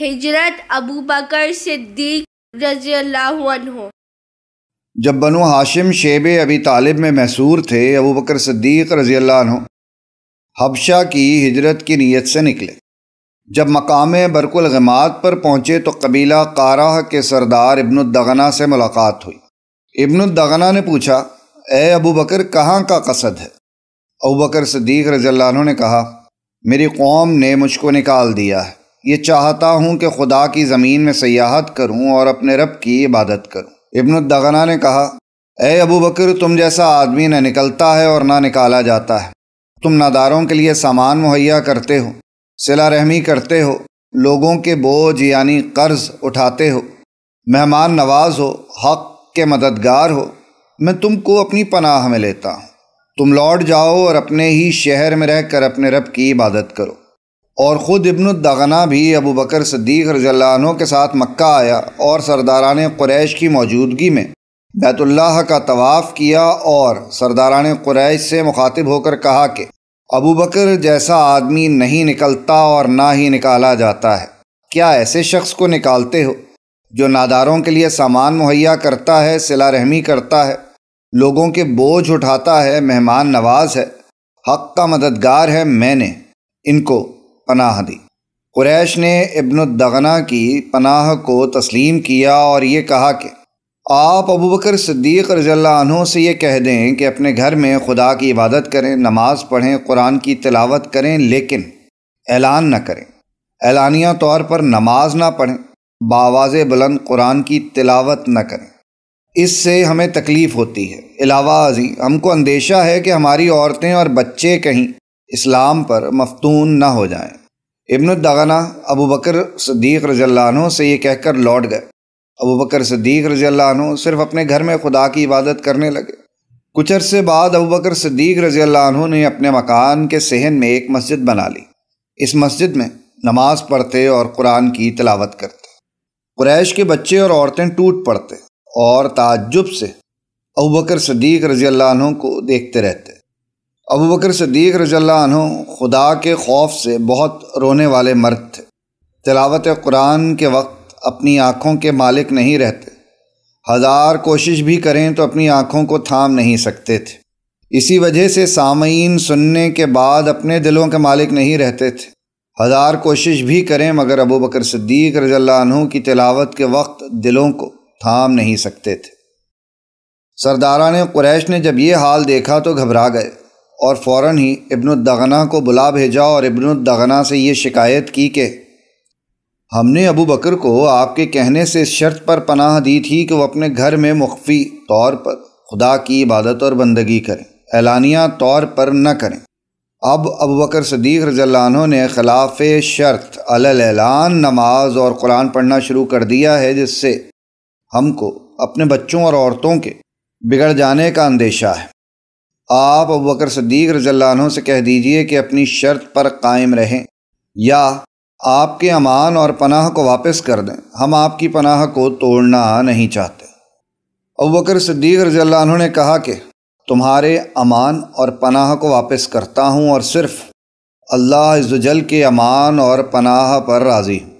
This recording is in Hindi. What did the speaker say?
हिजरत अबू बकर सिद्दीक जब बनु हाशिम शेब अबी तालिब में मैसूर थे अबू बकर सिद्दीक रजील्ला हबशा की हिजरत की नीयत से निकले जब मकाम बरकुल गमात पर पहुँचे तो कबीला काराह के सरदार दगना से मुलाकात हुई दगना ने पूछा ए अबू बकर कहाँ का कसद है अबू बकर सदीक रजील्ला ने कहा मेरी कौम ने मुझको निकाल दिया है ये चाहता हूँ कि खुदा की ज़मीन में सयाहत करूँ और अपने रब की इबादत करूँ इबनदगना ने कहा ए अबू बकर तुम जैसा आदमी न निकलता है और ना निकाला जाता है तुम नदारों के लिए सामान मुहैया करते हो सिला रहमी करते हो लोगों के बोझ यानी कर्ज उठाते हो मेहमान नवाज हो हक के मददगार हो मैं तुमको अपनी पनाह में लेता हूँ तुम लौट जाओ और अपने ही शहर में रहकर अपने रब की इबादत करो और ख़ुद इब्न दगना भी अबू बकर सदीक रजल्लानों के साथ मक्का आया और सरदारान क्रैश की मौजूदगी में बैतुल्लाह का तवाफ़ किया और सरदारान क्रैश से मुखातिब होकर कहा कि अबू बकर जैसा आदमी नहीं निकलता और ना ही निकाला जाता है क्या ऐसे शख्स को निकालते हो जो नादारों के लिए सामान मुहैया करता है सिला रहमी करता है लोगों के बोझ उठाता है मेहमान नवाज है हक का मददगार है मैंने इनको पनाह दी कुरैश ने इब्नदगना की पनाह को तस्लीम किया और ये कहा कि आप अबू बकर सिद्दीक़ से ये कह दें कि अपने घर में खुदा की इबादत करें नमाज पढ़ें कुरान की तिलावत करें लेकिन ऐलान न करें ऐलानिया तौर पर नमाज ना पढ़ें बावाज बुलंद कुरान की तिलावत न करें इससे हमें तकलीफ़ होती है अलावा अजी हमको अंदेशा है कि हमारी औरतें और बच्चे कहीं इस्लाम पर मफतून न हो जाए इबन दगना अबू बकर सदीक रजल्लानों से ये कहकर लौट गए अबू बकर सदीक रजल्लानों सिर्फ अपने घर में खुदा की इबादत करने लगे कुछ अरसे बाद अबू बकर सदीक रजल्लानों ने अपने मकान के सहन में एक मस्जिद बना ली इस मस्जिद में नमाज पढ़ते और कुरान की तलावत करते क्रैश के बच्चे और औरतें टूट पड़ते और ताजुब से अबू बकर सदीक रजी को देखते रहते अबू बकर सदीक रजल्ला खुदा के खौफ से बहुत रोने वाले मर्द थे तलावत कुरान के वक्त अपनी आँखों के मालिक नहीं रहते हज़ार कोशिश भी करें तो अपनी आँखों को थाम नहीं सकते थे इसी वजह से सामयीन सुनने के बाद अपने दिलों के मालिक नहीं रहते थे हज़ार कोशिश भी करें मगर अबू बकर सिद्दीक रजल्ला की तिलावत के वक्त दिलों को थाम नहीं सकते थे सरदारा ने कुरैश ने जब ये हाल देखा तो घबरा गए और फ़ौर ही दगना को बुला भेजा और दगना से ये शिकायत की कि हमने अबू बकर को आपके कहने से इस शर्त पर पनाह दी थी कि वह अपने घर में मुख्फी तौर पर खुदा की इबादत और बंदगी करें ऐलानिया तौर पर न करें अब अबू बकर सदीक रज़ल्ला ने खिलाफ शर्त अलान नमाज और कुरान पढ़ना शुरू कर दिया है जिससे हमको अपने बच्चों और औरतों के बिगड़ जाने का अंदेशा है आप बकर सदीक रजल्ला से कह दीजिए कि अपनी शर्त पर कायम रहें या आपके अमान और पनाह को वापस कर दें हम आपकी पनाह को तोड़ना नहीं चाहते अबकर सदीक रजल्ला ने कहा कि तुम्हारे अमान और पनाह को वापस करता हूँ और सिर्फ़ अल्लाह इज़्ज़ल के अमान और पनाह पर राज़ी हूँ